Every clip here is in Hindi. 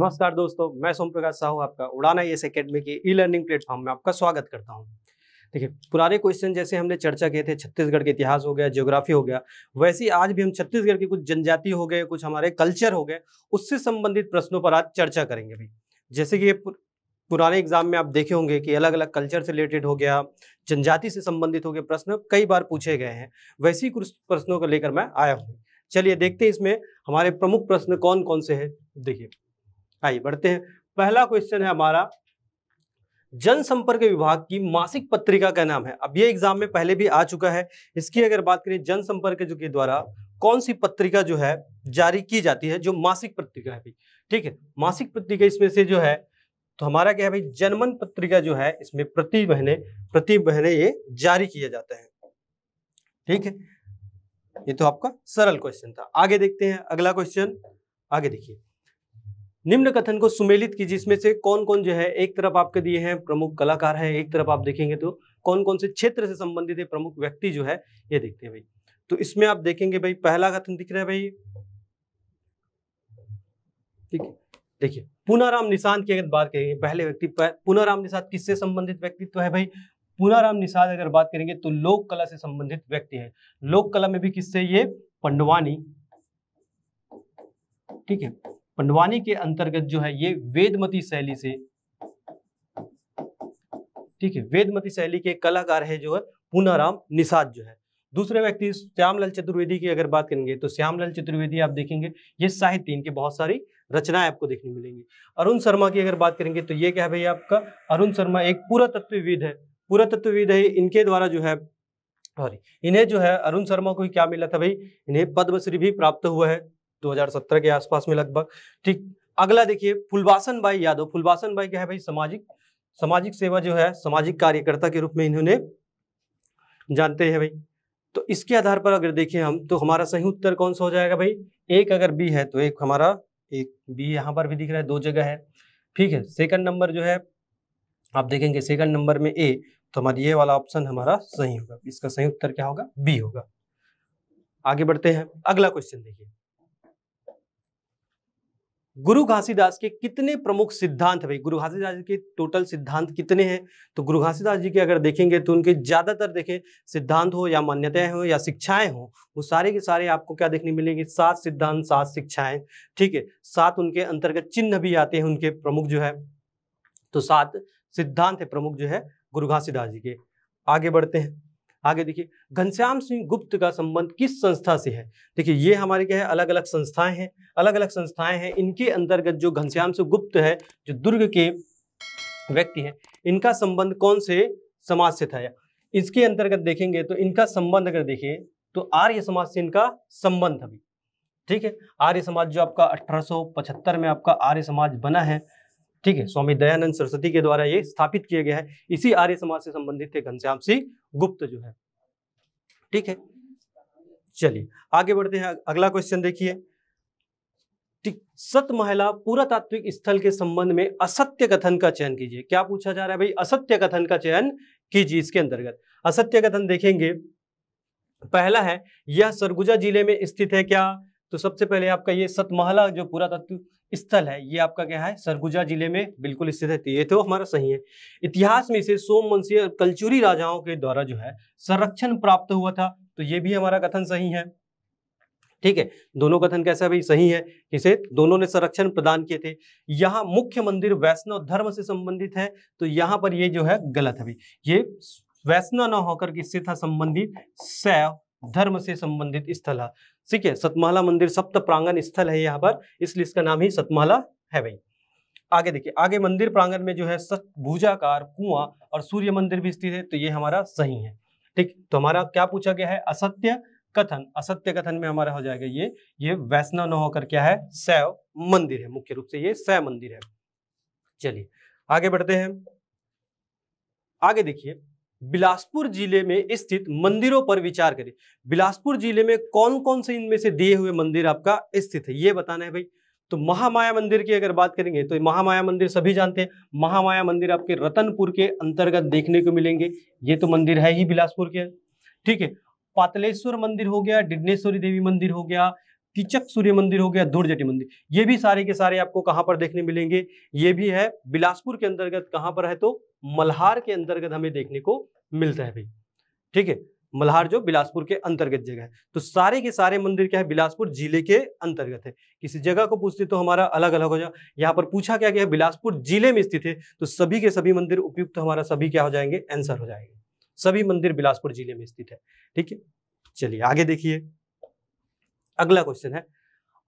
नमस्कार दोस्तों मैं सोम प्रकाश साहू आपका उड़ाना एस अकेडमी की ई लर्निंग प्लेटफॉर्म में आपका स्वागत करता हूँ देखिए पुराने क्वेश्चन जैसे हमने चर्चा किए थे छत्तीसगढ़ के इतिहास हो गया ज्योग्राफी हो गया वैसे आज भी हम छत्तीसगढ़ के कुछ जनजाति हो गए कुछ हमारे कल्चर हो गए उससे संबंधित प्रश्नों पर आज चर्चा करेंगे भी जैसे कि पुराने एग्जाम में आप देखे होंगे कि अलग अलग कल्चर से रिलेटेड हो गया जनजाति से संबंधित हो गए प्रश्न कई बार पूछे गए हैं वैसे ही कुछ प्रश्नों को लेकर मैं आया हूँ चलिए देखते हैं इसमें हमारे प्रमुख प्रश्न कौन कौन से हैं देखिए आइए बढ़ते हैं पहला क्वेश्चन है हमारा जनसंपर्क विभाग की मासिक पत्रिका का नाम है अब ये एग्जाम में पहले भी आ चुका है इसकी अगर बात करें जनसंपर्क जो के द्वारा कौन सी पत्रिका जो है जारी की जाती है जो मासिक पत्रिका है ठीक है मासिक पत्रिका इसमें से जो है तो हमारा क्या है भाई जनमन पत्रिका जो है इसमें प्रति महीने प्रति महीने ये जारी किया जाता है ठीक है ये तो आपका सरल क्वेश्चन था आगे देखते हैं अगला क्वेश्चन आगे देखिए निम्न कथन को सुमेलित कीजिए इसमें से कौन कौन जो है एक तरफ आपके दिए हैं प्रमुख कलाकार है एक तरफ आप देखेंगे तो कौन कौन से क्षेत्र से संबंधित है प्रमुख व्यक्ति जो है ये देखते हैं भाई तो इसमें आप देखेंगे भाई पहला कथन दिख रहा है भाई ठीक है देखिए पुनाराम निषाद की अगर बात करेंगे पहले व्यक्ति पुनाराम निषाद किससे संबंधित व्यक्तित्व तो है भाई पुनाराम निषाद अगर बात करेंगे तो लोक कला से संबंधित व्यक्ति है लोक कला में भी किससे ये पंडवानी ठीक है पंडवानी के अंतर्गत जो है ये वेदमती शैली से ठीक है वेदमती शैली के कलाकार है जो है पूनाराम निषाद जो है दूसरे व्यक्ति श्यामलाल चतुर्वेदी की अगर बात करेंगे तो श्यामलाल चतुर्वेदी आप देखेंगे ये साहित्य इनकी बहुत सारी रचनाएं आपको देखने मिलेंगी अरुण शर्मा की अगर बात करेंगे तो ये क्या है भैया आपका अरुण शर्मा एक पुरातत्वविद है पुरातत्वविद है इनके द्वारा जो है सॉरी इन्हें जो है अरुण शर्मा को क्या मिला था भाई इन्हें पद्मश्री भी प्राप्त हुआ है 2017 के आसपास में लगभग ठीक अगला देखिए फुलवासन भाई यादव फुलवासन भाई क्या है भाई सामाजिक सामाजिक सेवा जो है सामाजिक कार्यकर्ता के रूप में इन्होंने जानते हैं भाई तो इसके आधार पर अगर देखें हम तो हमारा सही उत्तर कौन सा हो जाएगा भाई एक अगर बी है तो एक हमारा एक बी यहाँ पर भी दिख रहा है दो जगह है ठीक है सेकंड नंबर जो है आप देखेंगे सेकंड नंबर में ए तो हमारा ये वाला ऑप्शन हमारा सही होगा इसका सही उत्तर क्या होगा बी होगा आगे बढ़ते हैं अगला क्वेश्चन देखिए गुरु घासीदास के कितने प्रमुख सिद्धांत भाई गुरु घासीदास जी के टोटल सिद्धांत कितने हैं तो गुरु घासीदास जी के अगर देखेंगे तो उनके ज़्यादातर देखें सिद्धांत हो या मान्यताएं हो या शिक्षाएं हो वो सारे के सारे आपको क्या देखने मिलेंगे सात सिद्धांत सात शिक्षाएं ठीक है सात उनके अंतर्गत चिन्ह भी आते हैं उनके प्रमुख जो है तो सात सिद्धांत है प्रमुख जो है गुरु घासीदास जी के आगे बढ़ते हैं आगे देखिए घनश्याम सिंह गुप्त का संबंध किस संस्था से है देखिए ये हमारे क्या है अलग अलग संस्थाएं हैं अलग अलग संस्थाएं हैं इनके अंतर्गत जो घनश्याम सिंह गुप्त है जो दुर्ग के व्यक्ति हैं इनका संबंध कौन से समाज से था इसके अंतर्गत देखेंगे तो इनका संबंध अगर देखिए तो आर्य समाज से इनका संबंध अभी ठीक है आर्य समाज जो आपका अठारह में आपका आर्य समाज बना है ठीक है स्वामी दयानंद सरस्वती के द्वारा ये स्थापित किया गया है इसी आर्य समाज से संबंधित थे घनश्याम सिंह गुप्त जो है ठीक है चलिए आगे बढ़ते हैं अगला क्वेश्चन देखिए महिला पुरातात्विक स्थल के संबंध में असत्य कथन का चयन कीजिए क्या पूछा जा रहा है भाई असत्य कथन का चयन कीजिए इसके अंतर्गत असत्य कथन देखेंगे पहला है यह सरगुजा जिले में स्थित है क्या तो सबसे पहले आपका ये सतमहला जो पुरातत्व स्थल है ये आपका क्या है सरगुजा जिले में बिल्कुल स्थित है तो ये तो हमारा सही है इतिहास में इसे सोमवंशी और कलचुरी राजाओं के द्वारा जो है संरक्षण प्राप्त हुआ था तो ये भी हमारा कथन सही है ठीक है दोनों कथन कैसा भाई सही है इसे दोनों ने संरक्षण प्रदान किए थे यहाँ मुख्य मंदिर वैष्णव धर्म से संबंधित है तो यहाँ पर ये जो है गलत है भाई ये वैष्णव न होकर किससे था संबंधित शैव धर्म से संबंधित स्थल है ठीक है सतमाला मंदिर सप्त प्रांगण स्थल है यहाँ पर इसलिए इसका नाम ही सतमाला है भाई आगे देखिए आगे मंदिर प्रांगण में जो है सतभुजाकार कुआं और सूर्य मंदिर भी स्थित है तो ये हमारा सही है ठीक तो हमारा क्या पूछा गया है असत्य कथन असत्य कथन में हमारा हो जाएगा ये ये वैष्णव न होकर क्या है सै मंदिर है मुख्य रूप से ये शैव मंदिर है चलिए आगे बढ़ते हैं आगे देखिए बिलासपुर जिले में स्थित मंदिरों पर विचार करें बिलासपुर जिले में कौन कौन से इनमें से दिए हुए मंदिर आपका स्थित है ये बताना है भाई तो महामाया मंदिर की अगर बात करेंगे तो महामाया मंदिर सभी जानते हैं महामाया मंदिर आपके रतनपुर के अंतर्गत देखने को मिलेंगे ये तो मंदिर है ही बिलासपुर के ठीक है पातलेश्वर मंदिर हो गया डिडनेश्वरी देवी मंदिर हो गया किचक सूर्य मंदिर हो गया धूर्जटी मंदिर ये भी सारे के सारे आपको कहाँ पर देखने मिलेंगे ये भी है बिलासपुर के अंतर्गत कहाँ पर है तो मल्हार के अंतर्गत हमें देखने को मिलता है भाई ठीक है मल्हार जो बिलासपुर के अंतर्गत जगह है तो सारे के सारे मंदिर क्या है बिलासपुर जिले के अंतर्गत है किसी जगह को पूछते तो हमारा अलग अलग हो जाए यहाँ पर पूछा क्या क्या बिलासपुर जिले में स्थित है तो सभी के सभी मंदिर उपयुक्त तो हमारा सभी क्या हो जाएंगे आंसर हो जाएंगे सभी मंदिर बिलासपुर जिले में स्थित है ठीक है चलिए आगे देखिए अगला क्वेश्चन है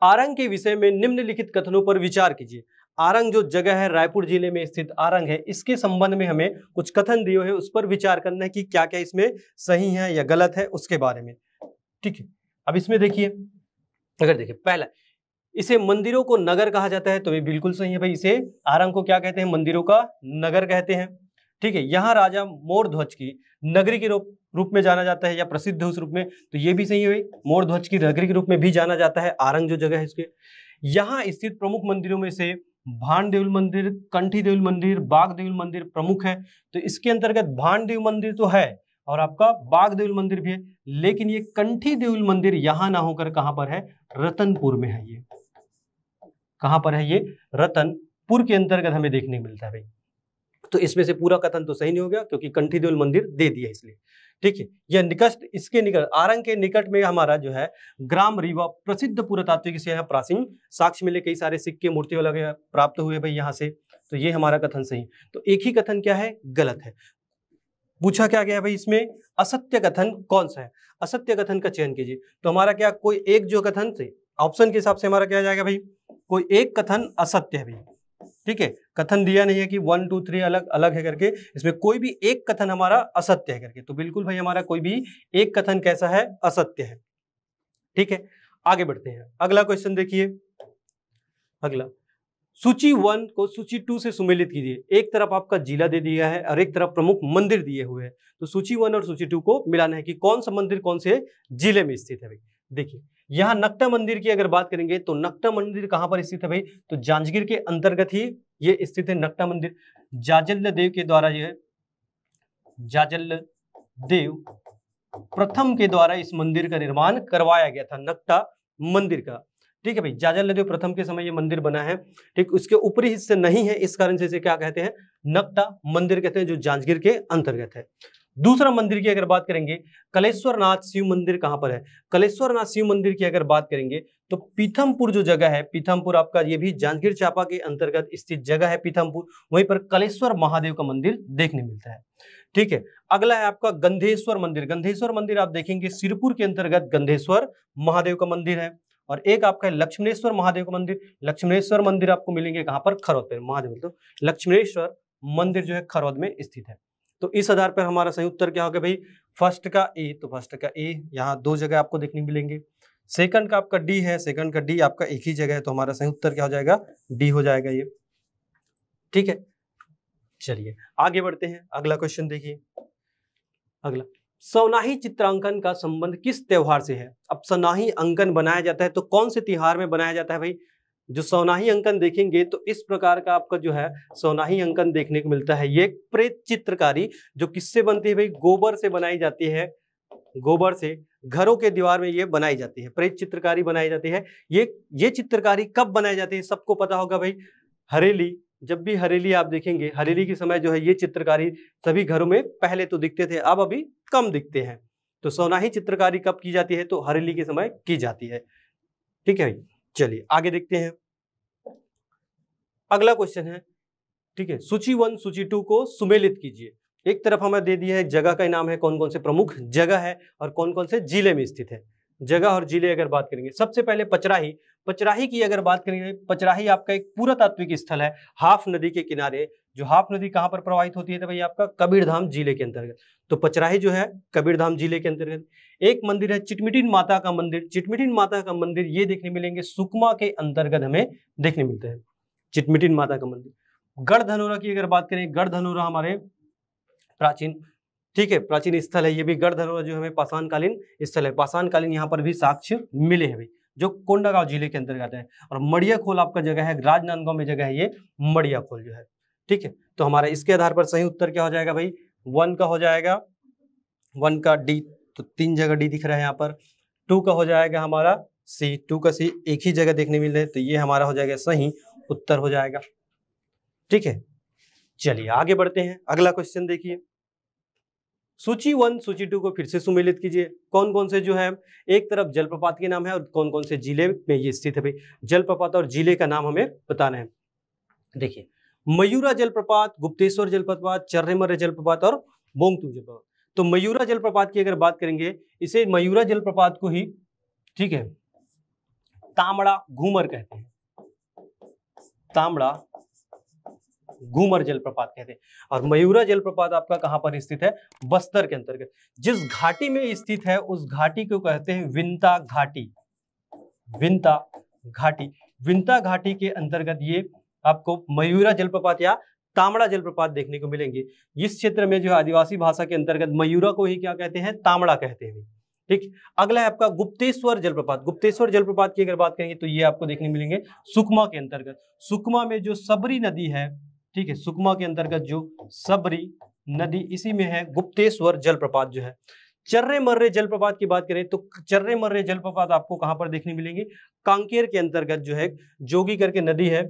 आरंग के विषय में निम्नलिखित कथनों पर विचार कीजिए आरंग जो जगह है रायपुर जिले में स्थित आरंग है इसके संबंध में हमें कुछ कथन दिए है उस पर विचार करना है कि क्या क्या इसमें सही है या गलत है उसके बारे में ठीक है अब इसमें देखिए अगर देखिए पहला इसे मंदिरों को नगर कहा जाता है तो ये बिल्कुल सही है भाई इसे आरंग को क्या कहते हैं मंदिरों का नगर कहते हैं ठीक है यहाँ राजा मोर ध्वज की नगरी के रूप रूप में जाना जाता है या प्रसिद्ध उस रूप में तो ये भी सही है भाई मोर ध्वज की नगरी के रूप में भी जाना जाता है आरंग जो जगह है इसके यहाँ स्थित प्रमुख मंदिरों में से भान देवल मंदिर कंठी देवल मंदिर बाघ देवल मंदिर प्रमुख है तो इसके अंतर्गत भान देव मंदिर तो है और आपका बाघ देवल मंदिर भी है लेकिन ये कंठी देवल मंदिर यहां ना होकर कहां पर है रतनपुर में है ये कहां पर है ये रतनपुर के अंतर्गत हमें देखने को मिलता है भाई तो इसमें से पूरा कथन तो सही नहीं हो गया क्योंकि कंठी देवल मंदिर दे दिया इसलिए ठीक है यह निकट इसके निकट आरंग के निकट में हमारा जो है ग्राम रीवा प्रसिद्ध पुरातात्विक से है प्राचीन साक्ष्य मिले कई सारे सिक्के मूर्ति वाले प्राप्त हुए भाई यहाँ से तो ये हमारा कथन सही तो एक ही कथन क्या है गलत है पूछा क्या गया भाई इसमें असत्य कथन कौन सा है असत्य कथन का चयन कीजिए तो हमारा क्या कोई एक जो कथन से ऑप्शन के हिसाब से हमारा क्या जाएगा भाई कोई एक कथन असत्य है भाई ठीक है कथन दिया नहीं है कि वन टू थ्री अलग अलग है करके इसमें कोई भी एक कथन हमारा असत्य है करके तो बिल्कुल भाई हमारा कोई भी एक कथन कैसा है असत्य है ठीक है आगे बढ़ते हैं अगला क्वेश्चन देखिए अगला सूची वन को सूची टू से सुमेलित कीजिए एक तरफ आपका जिला दे दिया है और एक तरफ प्रमुख मंदिर दिए हुए हैं तो सूची वन और सूची टू को मिलाना है कि कौन सा मंदिर कौन से जिले में स्थित है भाई देखिए यहाँ नक्टा मंदिर की अगर बात करेंगे तो नक्टा मंदिर कहाँ पर स्थित है भाई तो जांजगीर के अंतर्गत ही ये स्थित है नक्टा मंदिर जाजल्य देव के द्वारा जो जाजल्य देव प्रथम के द्वारा इस मंदिर का निर्माण करवाया गया था नक्टा मंदिर का ठीक है भाई जाजल्य देव प्रथम के समय ये मंदिर बना है ठीक उसके ऊपरी हिस्से नहीं है इस कारण से इसे क्या कहते हैं नक्टा मंदिर कहते हैं जो जांजगीर के अंतर्गत है दूसरा मंदिर की अगर बात करेंगे कलेश्वरनाथ शिव मंदिर कहां पर है कलेश्वरनाथ शिव मंदिर की अगर बात करेंगे तो पीथमपुर जो जगह है पीथमपुर आपका ये भी जांजगीर चापा के अंतर्गत स्थित जगह है पीथमपुर वहीं पर कलेश्वर महादेव का मंदिर देखने मिलता है ठीक है अगला है आपका गंधेश्वर मंदिर गंधेश्वर मंदिर आप देखेंगे सिरपुर के अंतर्गत गंधेश्वर महादेव का मंदिर है और एक आपका है लक्ष्मणेश्वर महादेव का मंदिर लक्ष्मणेश्वर मंदिर आपको मिलेंगे कहां पर खरौद पर महादेव तो लक्ष्मणेश्वर मंदिर जो है खरौद में स्थित है तो इस आधार पर हमारा सही उत्तर क्या होगा भाई फर्स्ट का ए तो फर्स्ट का ए यहाँ दो जगह आपको देखने मिलेंगे सेकंड का आपका डी है सेकंड का डी आपका एक ही जगह है तो हमारा सही उत्तर क्या हो जाएगा डी हो जाएगा ये ठीक है चलिए आगे बढ़ते हैं अगला क्वेश्चन देखिए अगला सोनाही चित्रांकन का संबंध किस त्योहार से है अब सनाही अंकन बनाया जाता है तो कौन से त्योहार में बनाया जाता है भाई जो सोनाही अंकन देखेंगे तो इस प्रकार का आपका जो है सोनाही अंकन देखने को मिलता है ये प्रेत चित्रकारी जो किससे बनती है भाई गोबर से बनाई जाती है गोबर से घरों के दीवार में ये बनाई जाती है प्रेत चित्रकारी बनाई जाती है ये ये चित्रकारी कब बनाई जाती है सबको पता होगा भाई हरेली जब भी हरेली आप देखेंगे हरेली के समय जो है ये चित्रकारी सभी घरों में पहले तो दिखते थे अब अभी कम दिखते हैं तो सोनाही चित्रकारी कब की जाती है तो हरेली के समय की जाती है ठीक है भाई चलिए आगे देखते हैं अगला क्वेश्चन है ठीक है सूची वन सूची टू को सुमेलित कीजिए एक तरफ हमें दे दिया है जगह का नाम है कौन कौन से प्रमुख जगह है और कौन कौन से जिले में स्थित है जगह और जिले अगर बात करेंगे सबसे पहले पचराही पचराही की अगर बात करेंगे पचराही आपका एक पुरातात्विक स्थल है हाफ नदी के किनारे जो हाफ नदी कहाँ पर प्रवाहित होती है तो भाई आपका कबीरधाम जिले के अंतर्गत तो पचराही जो है कबीरधाम जिले के अंतर्गत एक मंदिर है चिटमिटिन माता का मंदिर चिटमिटिन माता का मंदिर ये देखने मिलेंगे सुकमा के अंतर्गत हमें देखने मिलते हैं चिटमिटिन माता का मंदिर गढ़ धनोरा की अगर बात करें गढ़ धनोरा हमारे प्राचीन ठीक है प्राचीन स्थल है ये भी गढ़ धरोहर जो हमें पाषाणकालीन स्थल है पाषाणकालीन यहाँ पर भी साक्ष्य मिले हैं भाई जो कोंडागांव जिले के अंतर्गत है और मड़िया खोल आपका जगह है राजनांदगांव में जगह है ये मड़िया खोल जो है ठीक है तो हमारा इसके आधार पर सही उत्तर क्या हो जाएगा भाई वन का हो जाएगा वन का डी तो तीन जगह डी दिख रहा है यहाँ पर टू का हो जाएगा हमारा सी टू का सी एक ही जगह देखने मिल रहे तो ये हमारा हो जाएगा सही उत्तर हो जाएगा ठीक है चलिए आगे बढ़ते हैं अगला क्वेश्चन देखिए सूची वन सूची टू को फिर से सुमेलित कीजिए कौन कौन से जो है एक तरफ जलप्रपात के नाम है और कौन कौन से जिले में ये स्थित है भाई जलप्रपात और जिले का नाम हमें बताना है देखिए मयूरा जलप्रपात गुप्तेश्वर जलप्रपात चर्रेमर जलप्रपात और बोंगतू जलप्रपात तो मयूरा जलप्रपात की अगर बात करेंगे इसे मयूरा जलप्रपात को ही ठीक है तामड़ा घूमर कहते हैं तामड़ा घूमर जलप्रपात कहते हैं और मयूरा जलप्रपात आपका कहाँ पर स्थित है बस्तर के अंतर्गत जिस घाटी में स्थित है उस घाटी को कहते हैं विंता घाटी विंता घाटी विंता घाटी के अंतर्गत ये आपको मयूरा जलप्रपात या तामड़ा जलप्रपात देखने को मिलेंगे इस क्षेत्र में जो है आदिवासी भाषा के अंतर्गत मयूरा को ही क्या कहते हैं तामड़ा कहते हैं ठीक अगला है आपका गुप्तेश्वर जलप्रपात गुप्तेश्वर जलप्रपात की अगर बात करेंगे तो ये आपको देखने मिलेंगे सुकमा के अंतर्गत सुकमा में जो सबरी नदी है ठीक है सुकमा के अंतर्गत जो सबरी नदी इसी में है गुप्तेश्वर जलप्रपात जो है चर्रे मर्रे जलप्रपात की बात करें तो चर्रे मर्रे जलप्रपात आपको कहां पर देखने मिलेंगे कांकेर के अंतर्गत जो है जोगी करके नदी है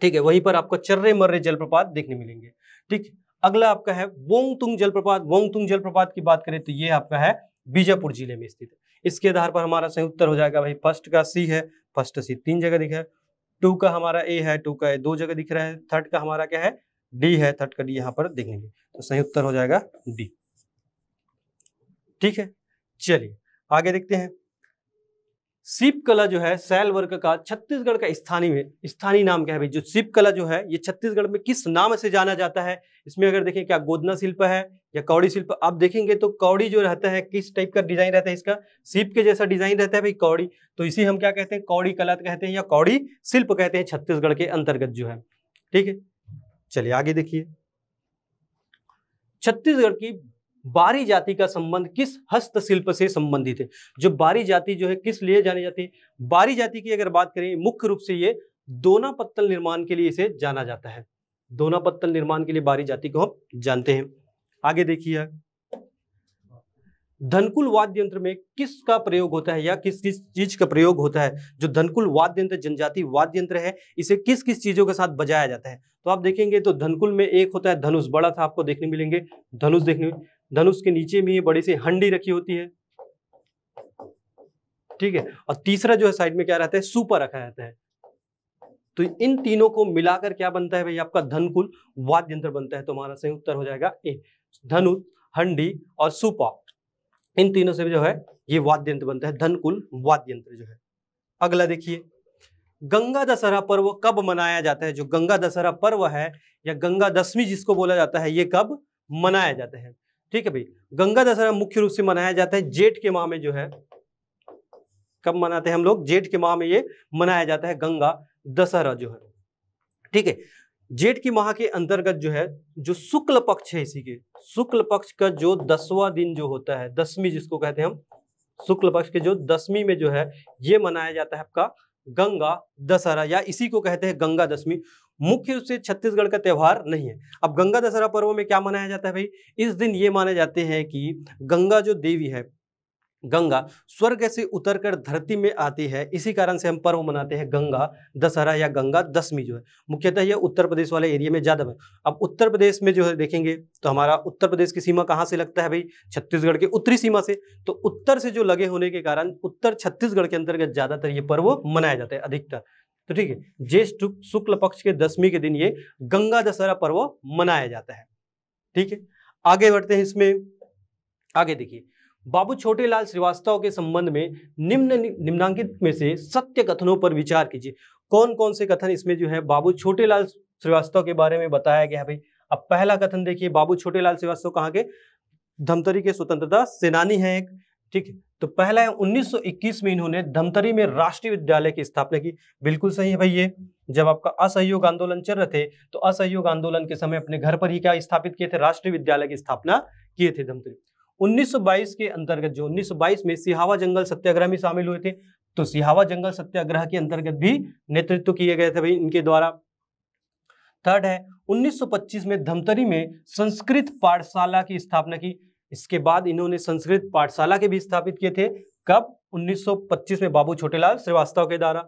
ठीक है वहीं पर आपको चर्रे मर्रे जलप्रपात देखने मिलेंगे ठीक अगला आपका है वोंगतुंग जलप्रपात वोंगतुंग जलप्रपात की बात करें तो ये आपका है बीजापुर जिले में स्थित इसके आधार पर हमारा सही उत्तर हो जाएगा भाई फर्स्ट का सी है फर्स्ट सी तीन जगह दिखा है टू का हमारा ए है टू का ए दो जगह दिख रहा है थर्ड का हमारा क्या है डी है थर्ड का डी यहाँ पर देखेंगे तो सही उत्तर हो जाएगा डी ठीक है चलिए आगे देखते हैं सीप कला जो है सैल वर्ग का छत्तीसगढ़ का स्थानीय स्थानीय नाम क्या है भाई जो सीप कला जो है ये छत्तीसगढ़ में किस नाम से जाना जाता है इसमें अगर देखें क्या गोदना शिल्प है या कौड़ी शिल्प आप देखेंगे तो कौड़ी जो रहता है किस टाइप का डिजाइन रहता है इसका सीप के जैसा डिजाइन रहता है भाई कौड़ी तो इसी हम क्या कहते हैं कौड़ी कला कहते हैं या कौड़ी शिल्प कहते हैं छत्तीसगढ़ के अंतर्गत जो है ठीक है चलिए आगे देखिए छत्तीसगढ़ की बारी जाति का संबंध किस हस्तशिल्प से संबंधित है जो बारी जाति जो है किस लिए जानी जाती है बारी जाति की अगर बात करें मुख्य रूप से ये दोना पत्तल निर्माण के लिए इसे जाना जाता है दोना पत्तल निर्माण के लिए बारी जाति को हम जानते हैं आगे देखिए धनकुल वाद्य यंत्र में किसका प्रयोग होता है या किस किस चीज का प्रयोग होता है जो धनकुल वाद्य यंत्र जनजाति वाद्य यंत्र है इसे किस किस चीजों के साथ बजाया जाता है तो आप देखेंगे तो धनकुल में एक होता है धनुष बड़ा था आपको देखने मिलेंगे धनुष देखने में धनुष के नीचे में ही बड़ी सी हंडी रखी होती है ठीक है और तीसरा जो है साइड में क्या रहता है सुपर रखा रहता है तो इन तीनों को मिलाकर क्या बनता है भाई आपका धनकुल वाद्य यंत्र बनता है तो हमारा सही उत्तर हो जाएगा ए धनु हंडी और सुपा इन तीनों से जो है ये वाद्य यंत्र बनता है धनकुल वाद्य यंत्र जो है अगला देखिए गंगा दशहरा पर्व कब मनाया जाता है जो गंगा दशहरा पर्व है या गंगा दशमी जिसको बोला जाता है ये कब मनाया जाता है ठीक है भाई गंगा दशहरा मुख्य रूप से मनाया जाता है जेठ के माह में जो है कब मनाते हैं हम लोग जेठ के माह में ये मनाया जाता है गंगा दशहरा जो है ठीक है जेठ की माह के अंतर्गत जो है जो शुक्ल पक्ष है इसी के शुक्ल पक्ष का जो दसवां दिन जो होता है दसवीं जिसको कहते हैं हम शुक्ल पक्ष के जो दसवीं में जो है ये मनाया जाता है आपका गंगा दशहरा या इसी को कहते हैं गंगा दशमी मुख्य रूप से छत्तीसगढ़ का त्यौहार नहीं है अब गंगा दशहरा पर्व में क्या मनाया जाता है भाई इस दिन ये माने जाते हैं कि गंगा जो देवी है गंगा स्वर्ग से उतरकर धरती में आती है इसी कारण से हम पर्व मनाते हैं गंगा दशहरा या गंगा दशमी जो है मुख्यतः यह उत्तर प्रदेश वाले एरिया में ज़्यादा है अब उत्तर प्रदेश में जो है देखेंगे तो हमारा उत्तर प्रदेश की सीमा कहाँ से लगता है भाई छत्तीसगढ़ के उत्तरी सीमा से तो उत्तर से जो लगे होने के कारण उत्तर छत्तीसगढ़ के अंतर्गत ज़्यादातर ये पर्व मनाया जाता है अधिकतर तो ठीक है ज्येष्ठ शुक्ल पक्ष के दसवीं के दिन ये गंगा दशहरा पर्व मनाया जाता है ठीक है आगे बढ़ते हैं इसमें आगे देखिए बाबू छोटेलाल श्रीवास्तव के संबंध में निम्न निम्नांकित में से सत्य कथनों पर विचार कीजिए कौन कौन से कथन इसमें जो है बाबू छोटेलाल श्रीवास्तव के बारे में बताया गया भाई अब पहला कथन देखिए बाबू छोटेलाल श्रीवास्तव कहाँ के धमतरी के स्वतंत्रता सेनानी है एक ठीक है तो पहला है 1921 में इन्होंने धमतरी में राष्ट्रीय विद्यालय की स्थापना की बिल्कुल सही है भाई ये जब आपका असहयोग आंदोलन चल रहे थे तो असहयोग आंदोलन के समय अपने घर पर ही क्या स्थापित किए थे राष्ट्रीय विद्यालय की स्थापना किए थे धमतरी 1922 के अंतर्गत जो 1922 में सिहावा जंगल सत्याग्रह में शामिल हुए थे तो सिहावा जंगल सत्याग्रह के अंतर्गत भी नेतृत्व किए गए थे भाई इनके द्वारा थर्ड है 1925 में धमतरी में संस्कृत पाठशाला की स्थापना की इसके बाद इन्होंने संस्कृत पाठशाला के भी स्थापित किए थे कब 1925 में बाबू छोटेलाल श्रीवास्तव के द्वारा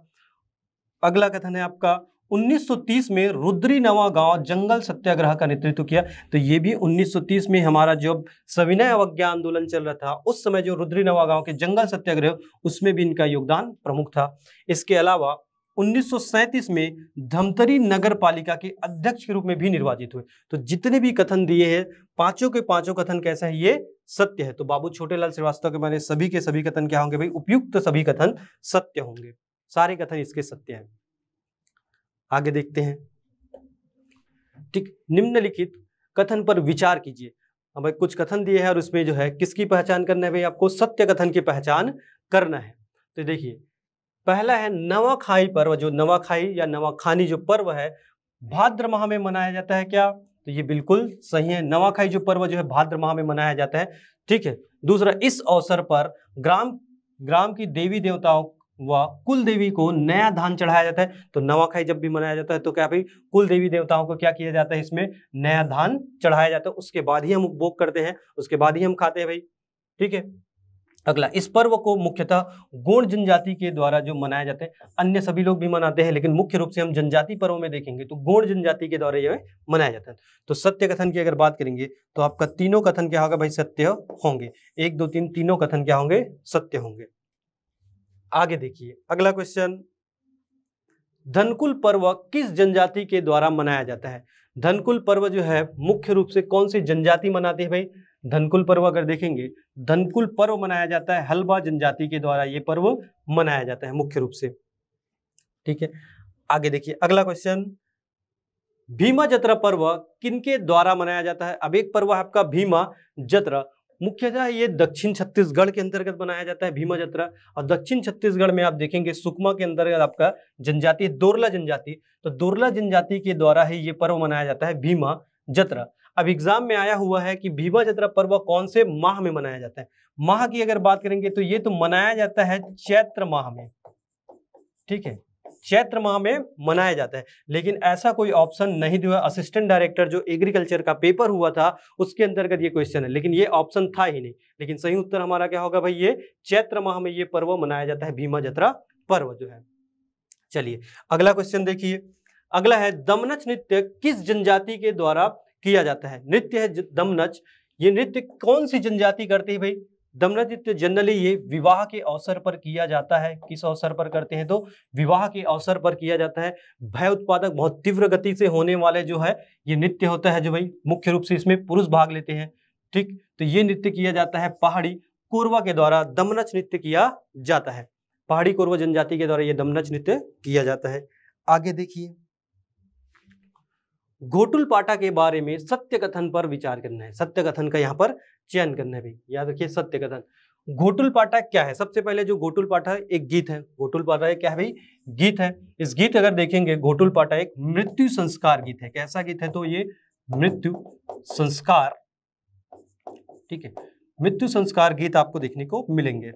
अगला कथन है आपका 1930 में रुद्री नवा गांव जंगल सत्याग्रह का नेतृत्व किया तो ये भी 1930 में हमारा जो सविनय अवज्ञा आंदोलन चल रहा था उस समय जो रुद्री नवा गांव के जंगल सत्याग्रह उसमें भी इनका योगदान प्रमुख था इसके अलावा 1937 में धमतरी नगर पालिका के अध्यक्ष के रूप में भी निर्वाचित हुए तो जितने भी कथन दिए हैं पांचों के पांचों कथन कैसा है ये सत्य है तो बाबू छोटेलाल श्रीवास्तव के मैंने सभी के सभी कथन क्या होंगे भाई उपयुक्त तो सभी कथन सत्य होंगे सारे कथन इसके सत्य हैं आगे देखते हैं ठीक निम्नलिखित कथन पर विचार कीजिए भाई कुछ कथन दिए है और उसमें जो है किसकी पहचान करना है भाई आपको सत्य कथन की पहचान करना है तो देखिए पहला है नवाखाई पर्व जो नवाखाई या नवाखानी जो पर्व है भाद्र माह में मनाया जाता है क्या तो ये बिल्कुल सही है नवाखाई जो पर्व जो है भाद्र माह में मनाया जाता है ठीक है दूसरा इस अवसर पर ग्राम ग्राम की देवी देवताओं व कुल देवी को नया धान चढ़ाया जाता है तो नवाखाई जब भी मनाया जाता है तो क्या भाई कुल देवी देवताओं को क्या किया जाता है इसमें नया धान चढ़ाया जाता है उसके बाद ही हम उपभोग करते हैं उसके बाद ही हम खाते हैं भाई ठीक है अगला इस पर्व को मुख्यतः गोंड जनजाति के द्वारा जो मनाया जाता है अन्य सभी लोग भी मनाते हैं लेकिन मुख्य रूप से हम जनजाति पर्व में देखेंगे तो गोंड जनजाति के द्वारा यह मनाया जाता है तो सत्य कथन की अगर बात करेंगे तो आपका तीनों कथन क्या होगा भाई सत्य होंगे एक दो तीन तीनों कथन क्या होंगे सत्य होंगे आगे देखिए अगला क्वेश्चन धनकुल पर्व किस जनजाति के द्वारा मनाया जाता है धनकुल पर्व जो है मुख्य रूप से कौन सी जनजाति मनाती है भाई धनकुल पर्व अगर देखेंगे धनकुल पर्व मनाया जाता है हलवा जनजाति के द्वारा ये पर्व मनाया जाता है मुख्य रूप से ठीक है आगे देखिए अगला क्वेश्चन भीमा जत्रा पर्व किनके द्वारा मनाया जाता है अब एक पर्व है आपका भीमा जत्रा मुख्यतः ये दक्षिण छत्तीसगढ़ के अंतर्गत मनाया जाता है भीमा जत्रा और दक्षिण छत्तीसगढ़ में आप देखेंगे सुकमा के अंतर्गत आपका जनजाति दोरला जनजाति तो दोरला जनजाति के द्वारा ही ये पर्व मनाया जाता है भीमा जत्रा अब एग्जाम में आया हुआ है कि भीमा जत्रा पर्व कौन से माह में मनाया जाता है माह की अगर बात करेंगे तो ये तो मनाया जाता है चैत्र माह में ठीक है चैत्र माह में मनाया जाता है लेकिन ऐसा कोई ऑप्शन नहीं दिया असिस्टेंट डायरेक्टर जो एग्रीकल्चर का पेपर हुआ था उसके अंतर्गत ये क्वेश्चन है लेकिन ये ऑप्शन था ही नहीं लेकिन सही उत्तर हमारा क्या होगा भाई ये चैत्र माह में ये पर्व मनाया जाता है भीमा जत्रा पर्व जो है चलिए अगला क्वेश्चन देखिए अगला है दमनच नृत्य किस जनजाति के द्वारा किया जाता है नृत्य है दमनच ये नृत्य कौन सी जनजाति करती है भाई दमनच नृत्य जनरली ये विवाह के अवसर पर किया जाता है किस अवसर पर करते हैं तो विवाह के अवसर पर किया जाता है भय उत्पादक बहुत तीव्र गति से होने वाले जो है ये नृत्य होता है जो भाई मुख्य रूप से इसमें पुरुष भाग लेते हैं ठीक तो ये नृत्य किया जाता है पहाड़ी कोरवा के द्वारा दमनच नृत्य किया जाता है पहाड़ी कोरवा जनजाति के द्वारा ये दमनच नृत्य किया जाता है आगे देखिए घोटुल पाटा के बारे में सत्य कथन पर विचार करना है सत्य कथन का यहाँ पर चयन करना है भाई याद रखिए सत्य कथन घोटुल पाटा क्या है सबसे पहले जो घोटुल पाटा एक गीत है घोटुल पाटा क्या है भाई गीत है इस गीत अगर देखेंगे घोटुल पाटा एक मृत्यु संस्कार गीत है कैसा गीत है तो ये मृत्यु संस्कार ठीक है मृत्यु संस्कार गीत आपको देखने को मिलेंगे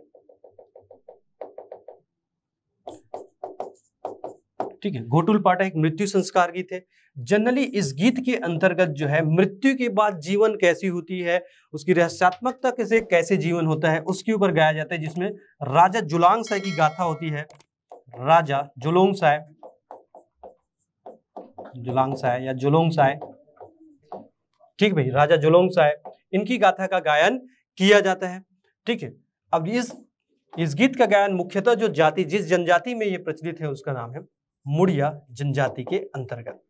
ठीक है घोटुल पाटा एक मृत्यु संस्कार गीत है जनरली इस गीत के अंतर्गत जो है मृत्यु के बाद जीवन कैसी होती है उसकी रहस्यात्मकता कैसे कैसे जीवन होता है उसके ऊपर गाया जाता है जिसमें राजा जुलांग साय की गाथा होती है राजा जुलोंग साय जुलांग साय या जुलोंग साय ठीक भाई राजा जुलोंग साय इनकी गाथा का गायन किया जाता है ठीक है अब इस इस गीत का गायन मुख्यतः जो जाति जिस जनजाति में ये प्रचलित है उसका नाम है मुड़िया जनजाति के अंतर्गत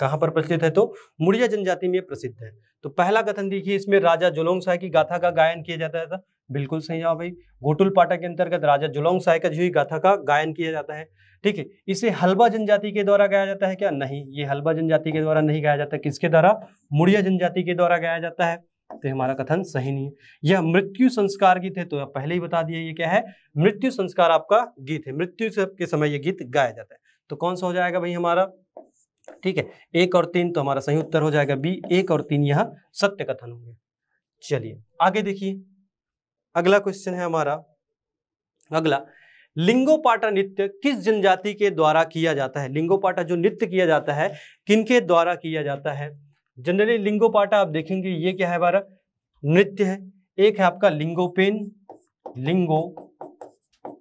कहाँ पर प्रचलित है तो मुड़िया जनजाति में प्रसिद्ध है तो पहला कथन देखिए इसमें राजा जुलोंग साह की गाथा का गायन किया जाता था बिल्कुल सही जवाब भाई गोटुल पाटा के अंतर्गत राजा जुलोंग साय का ही गाथा का गायन किया जाता है ठीक है इसे हलवा जनजाति के द्वारा गाया जाता है क्या नहीं ये हलवा जनजाति के द्वारा नहीं गाया जाता किसके द्वारा मुड़िया जनजाति के द्वारा गाया जाता है तो हमारा कथन सही नहीं है यह मृत्यु संस्कार गीत है तो आप पहले ही बता दिया ये क्या है मृत्यु संस्कार आपका गीत है मृत्यु के समय यह गीत गाया जाता है तो कौन सा हो जाएगा भाई हमारा ठीक है एक और तीन तो हमारा सही उत्तर हो जाएगा बी एक और तीन यहाँ सत्य कथन होंगे चलिए आगे देखिए अगला क्वेश्चन है हमारा अगला लिंगोपाटा नृत्य किस जनजाति के द्वारा किया जाता है लिंगोपाटा जो नृत्य किया जाता है किनके द्वारा किया जाता है जनरली लिंगोपाटा आप देखेंगे ये क्या है हमारा नृत्य है एक है आपका लिंगोपेन लिंगो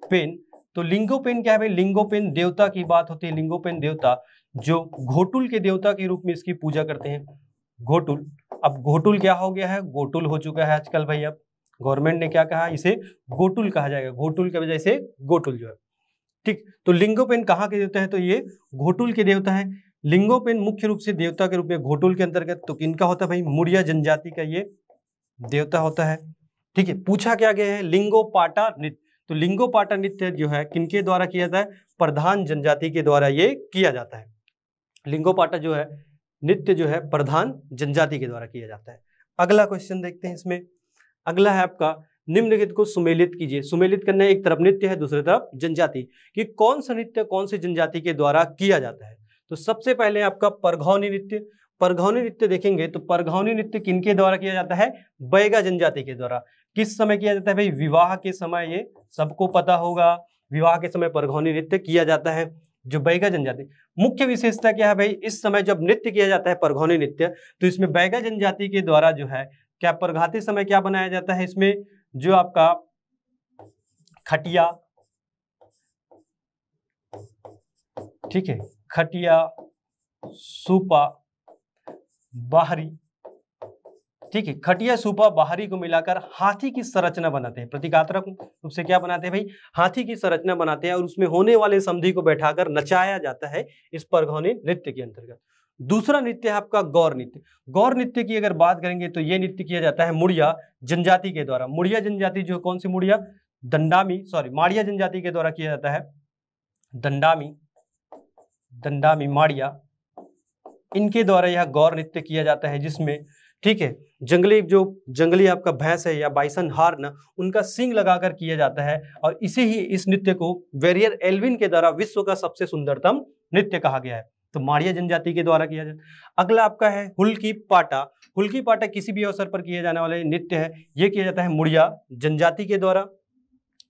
पेन तो लिंगोपेन क्या है लिंगोपेन देवता की बात होती है लिंगोपेन देवता जो घोटुल के देवता के रूप में इसकी पूजा करते हैं घोटुल अब घोटुल क्या हो गया है घोटुल हो चुका है आजकल भाई अब गवर्नमेंट ने क्या कहा इसे गोटुल कहा जाएगा घोटुल के वजह से गोटुल जो है ठीक तो लिंगोपेन कहाँ के देवता है तो ये घोटुल के देवता है लिंगोपेन मुख्य रूप से देवता के रूप में घोटुल के अंतर्गत तो किनका होता है भाई मुड़िया जनजाति का ये देवता होता है ठीक है पूछा क्या गया है लिंगोपाटा नृत्य तो लिंगोपाटा नृत्य जो है किनके द्वारा किया जाता है प्रधान जनजाति के द्वारा ये किया जाता है लिंगोपाटा जो है नृत्य जो है प्रधान जनजाति के द्वारा किया जाता है अगला क्वेश्चन देखते हैं इसमें अगला है आपका निम्नलिखित को सुमेलित कीजिए सुमेलित करना एक तरफ नृत्य है दूसरी तरफ जनजाति कि कौन सा नृत्य कौन से जनजाति के द्वारा किया जाता है तो सबसे पहले आपका परघौनी नृत्य परघौनी नृत्य देखेंगे तो परघौनी नृत्य किनके द्वारा किया जाता है बैगा जनजाति के द्वारा किस समय किया जाता है भाई विवाह के समय ये सबको पता होगा विवाह के समय परघौनी नृत्य किया जाता है जो बैगा जनजाति मुख्य विशेषता क्या है भाई इस समय जब नृत्य किया जाता है परघौनी नृत्य तो इसमें बैगा जनजाति के द्वारा जो है क्या परघाते समय क्या बनाया जाता है इसमें जो आपका खटिया ठीक है खटिया सुपा बाहरी ठीक है खटिया सुपा बाहरी को मिलाकर हाथी की संरचना बनाते हैं प्रतीकात्मक रूप से क्या बनाते हैं भाई हाथी की संरचना बनाते हैं और उसमें होने वाले समधि को बैठाकर नचाया जाता है इस परघौनी नृत्य के अंतर्गत दूसरा नृत्य है आपका गौर नृत्य गौर नृत्य की अगर बात करेंगे तो ये नृत्य किया जाता है मुड़िया जनजाति के द्वारा मुड़िया जनजाति जो कौन सी मुड़िया दंडामी सॉरी माड़िया जनजाति के द्वारा किया जाता है दंडामी दंडामी माड़िया इनके द्वारा यह गौर नृत्य किया जाता है जिसमें ठीक है जंगली जो जंगली आपका भैंस है या बाइसन हार्न उनका सिंग लगाकर किया जाता है और इसी ही इस नृत्य को वेरियर एल्विन के द्वारा विश्व का सबसे सुंदरतम नृत्य कहा गया है तो माड़िया जनजाति के द्वारा किया जाता अगला आपका है हुल्की पाटा हुल्की पाटा किसी भी अवसर पर किया जाने वाले नृत्य है ये किया जाता है मुड़िया जनजाति के द्वारा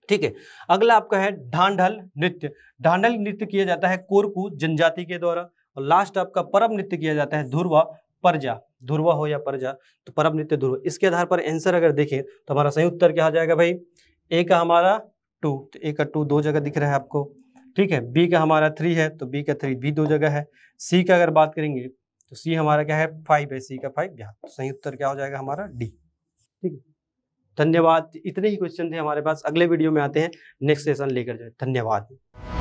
ठीक है अगला आपका है ढांढल नृत्य ढांढल नृत्य किया जाता है कोरकू जनजाति के द्वारा और लास्ट आपका परम नृत्य किया जाता है धुरवा परजा ध्रुवा हो या परजा तो परम नित्य ध्रुव इसके आधार पर आंसर अगर देखें तो हमारा सही उत्तर क्या आ जाएगा भाई ए का हमारा टू तो ए का टू दो जगह दिख रहा है आपको ठीक है बी का हमारा थ्री है तो बी का थ्री बी दो जगह है सी का अगर बात करेंगे तो सी हमारा क्या है फाइव है सी का फाइव यहाँ तो सही उत्तर क्या हो जाएगा हमारा डी ठीक है धन्यवाद इतने ही क्वेश्चन थे हमारे पास अगले वीडियो में आते हैं नेक्स्ट सेशन लेकर जाए धन्यवाद